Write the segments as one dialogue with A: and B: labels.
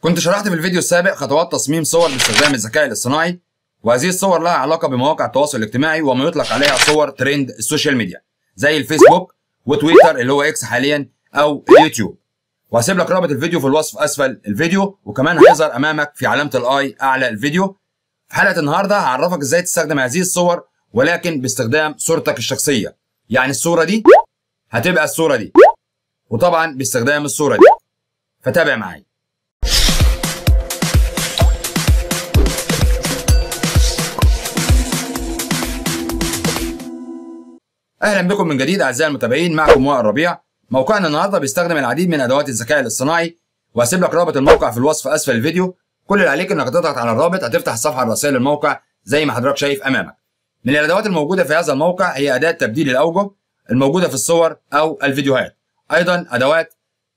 A: كنت شرحت في الفيديو السابق خطوات تصميم صور باستخدام الذكاء الاصطناعي وهذه الصور لها علاقه بمواقع التواصل الاجتماعي وما يطلق عليها صور ترند السوشيال ميديا زي الفيسبوك وتويتر اللي هو اكس حاليا او اليوتيوب وهسيب لك رابط الفيديو في الوصف اسفل الفيديو وكمان هيظهر امامك في علامه الاي اعلى الفيديو في حلقه النهارده هعرفك ازاي تستخدم هذه الصور ولكن باستخدام صورتك الشخصيه يعني الصوره دي هتبقى الصوره دي وطبعا باستخدام الصوره دي فتابع معايا اهلا بكم من جديد اعزائي المتابعين معكم وائل ربيع موقعنا النهارده بيستخدم العديد من ادوات الذكاء الاصطناعي وهسيب لك رابط الموقع في الوصف اسفل الفيديو كل اللي عليك انك تضغط على الرابط هتفتح الصفحه الرئيسيه للموقع زي ما حضرتك شايف امامك من الادوات الموجوده في هذا الموقع هي اداه تبديل الاوجه الموجوده في الصور او الفيديوهات ايضا ادوات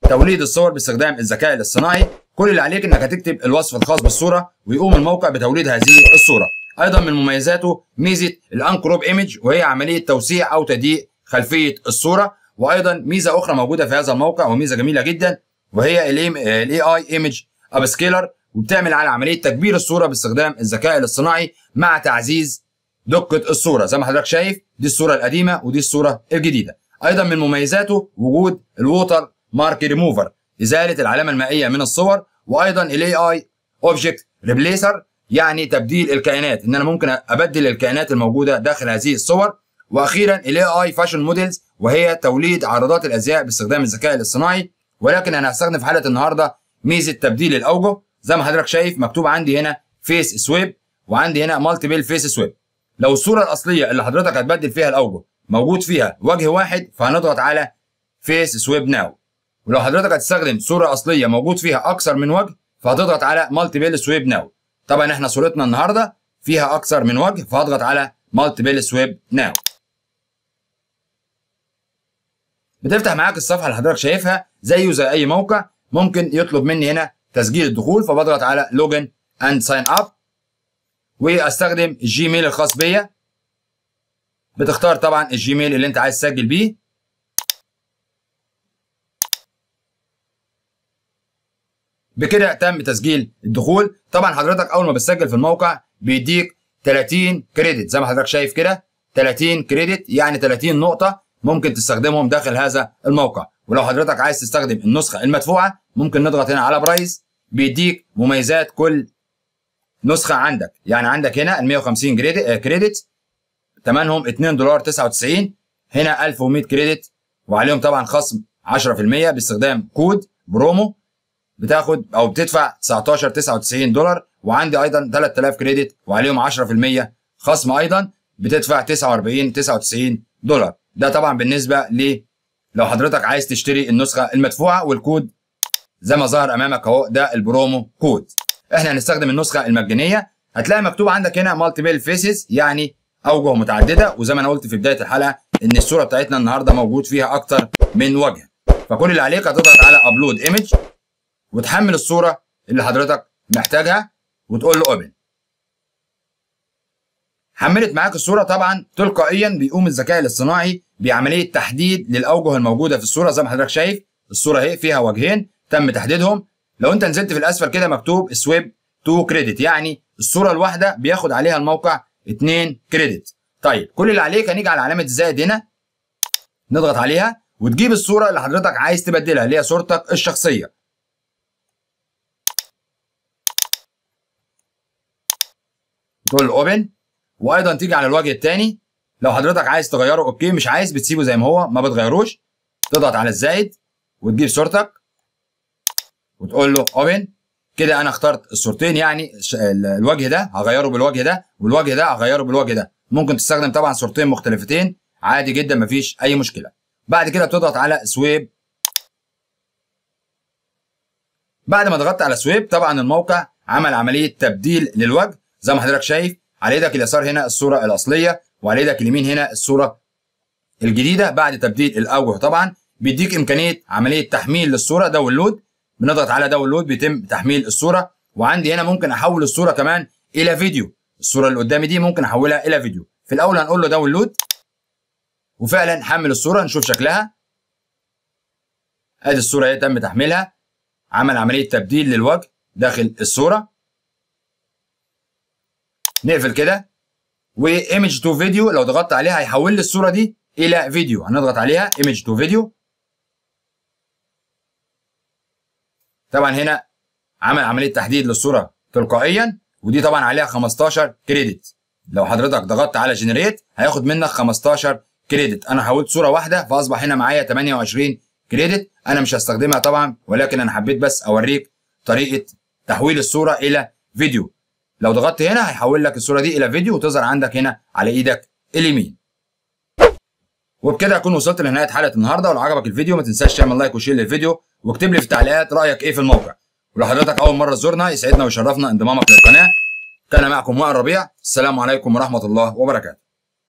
A: توليد الصور باستخدام الذكاء الاصطناعي كل اللي عليك انك هتكتب الوصف الخاص بالصوره ويقوم الموقع بتوليد هذه الصوره ايضا من مميزاته ميزه الانكروب ايمج وهي عمليه توسيع او تضييق خلفيه الصوره وايضا ميزه اخرى موجوده في هذا الموقع وميزه جميله جدا وهي الاي اي ايمج ابسكيلر وبتعمل على عمليه تكبير الصوره باستخدام الذكاء الاصطناعي مع تعزيز دقه الصوره زي ما حضرتك شايف دي الصوره القديمه ودي الصوره الجديده ايضا من مميزاته وجود الووتر مارك ريموفر ازاله العلامه المائيه من الصور وايضا الاي اي اوبجكت ريبليسر يعني تبديل الكائنات ان انا ممكن ابدل الكائنات الموجوده داخل هذه الصور واخيرا الاي اي فاشن موديلز وهي توليد عرضات الازياء باستخدام الذكاء الاصطناعي ولكن انا هستخدم في حلقه النهارده ميزه تبديل الاوجه زي ما حضرتك شايف مكتوب عندي هنا فيس سويب وعندي هنا مالتيبل فيس سويب لو الصوره الاصليه اللي حضرتك هتبدل فيها الاوجه موجود فيها وجه واحد فهنضغط على فيس سويب ناو ولو حضرتك هتستخدم صوره اصليه موجود فيها اكثر من وجه فهتضغط على مالتيبل سويب ناو طبعا احنا صورتنا النهارده فيها اكثر من وجه فهضغط على مالتيبل سويب ناو بتفتح معاك الصفحه اللي حضرتك شايفها زيه زي اي موقع ممكن يطلب مني هنا تسجيل الدخول فبضغط على لوجن اند ساين اب واستخدم الجيميل الخاص بيا بتختار طبعا الجيميل اللي انت عايز تسجل بيه بكده تم تسجيل الدخول طبعا حضرتك اول ما بتسجل في الموقع بيديك 30 كريدت زي ما حضرتك شايف كده 30 كريدت يعني 30 نقطه ممكن تستخدمهم داخل هذا الموقع ولو حضرتك عايز تستخدم النسخه المدفوعه ممكن نضغط هنا على برايس بيديك مميزات كل نسخه عندك يعني عندك هنا ال 150 كريدت ثمنهم آه، 2 دولار 99 هنا 1100 كريدت وعليهم طبعا خصم 10% باستخدام كود برومو بتاخد او بتدفع 19 99 دولار وعندي ايضا 3000 كريدت وعليهم 10% خصم ايضا بتدفع 49 99 دولار ده طبعا بالنسبه ل لو حضرتك عايز تشتري النسخه المدفوعه والكود زي ما ظهر امامك اهو ده البرومو كود احنا هنستخدم النسخه المجانيه هتلاقي مكتوب عندك هنا مالتيبل فيسز يعني اوجه متعدده وزي ما انا قلت في بدايه الحلقه ان الصوره بتاعتنا النهارده موجود فيها اكتر من وجه فكل اللي عليك هتضغط على ابلود ايمج وتحمل الصوره اللي حضرتك محتاجها وتقول له اوبن حملت معاك الصوره طبعا تلقائيا بيقوم الذكاء الاصطناعي بعمليه تحديد للاوجه الموجوده في الصوره زي ما حضرتك شايف الصوره اهي فيها وجهين تم تحديدهم لو انت نزلت في الاسفل كده مكتوب سويب تو كريدت يعني الصوره الواحده بياخد عليها الموقع 2 كريدت طيب كل اللي عليك هنيجي على علامه الزائد هنا نضغط عليها وتجيب الصوره اللي حضرتك عايز تبدلها اللي هي صورتك الشخصيه تقول اوبن وايضا تيجي على الوجه الثاني لو حضرتك عايز تغيره اوكي مش عايز بتسيبه زي ما هو ما بتغيروش تضغط على الزايد وتجيب صورتك وتقول له اوبن كده انا اخترت الصورتين يعني الوجه ده هغيره بالوجه ده والوجه ده هغيره بالوجه ده ممكن تستخدم طبعا صورتين مختلفتين عادي جدا مفيش اي مشكله بعد كده بتضغط على سويب بعد ما ضغطت على سويب طبعا الموقع عمل عمليه تبديل للوجه زي ما حضرتك شايف على ايدك اليسار هنا الصوره الاصليه وعلى ايدك اليمين هنا الصوره الجديده بعد تبديل الاوجه طبعا بيديك امكانيه عمليه تحميل للصوره داونلود بنضغط على داونلود بيتم تحميل الصوره وعندي هنا ممكن احول الصوره كمان الى فيديو الصوره اللي قدامي دي ممكن احولها الى فيديو في الاول هنقول له داونلود وفعلا حمل الصوره نشوف شكلها ادي الصوره اهي تم تحميلها عمل عمليه تبديل للوجه داخل الصوره نقفل كده وايمج تو فيديو لو ضغطت عليها هيحول لي الصوره دي الى فيديو هنضغط عليها ايمج تو فيديو طبعا هنا عمل عمليه تحديد للصوره تلقائيا ودي طبعا عليها 15 كريدت لو حضرتك ضغطت على جنريت هياخد منك 15 كريدت انا حولت صوره واحده فاصبح هنا معايا 28 كريدت انا مش هستخدمها طبعا ولكن انا حبيت بس اوريك طريقه تحويل الصوره الى فيديو لو ضغطت هنا هيحول لك الصوره دي الى فيديو وتظهر عندك هنا على ايدك اليمين وبكده اكون وصلت لنهايه حلقه النهارده ولو عجبك الفيديو ما تنساش تعمل لايك وشير للفيديو واكتب لي في التعليقات رايك ايه في الموقع ولو حضرتك اول مره تزورنا يسعدنا ويشرفنا انضمامك للقناه كان معكم وائل ربيع السلام عليكم ورحمه الله وبركاته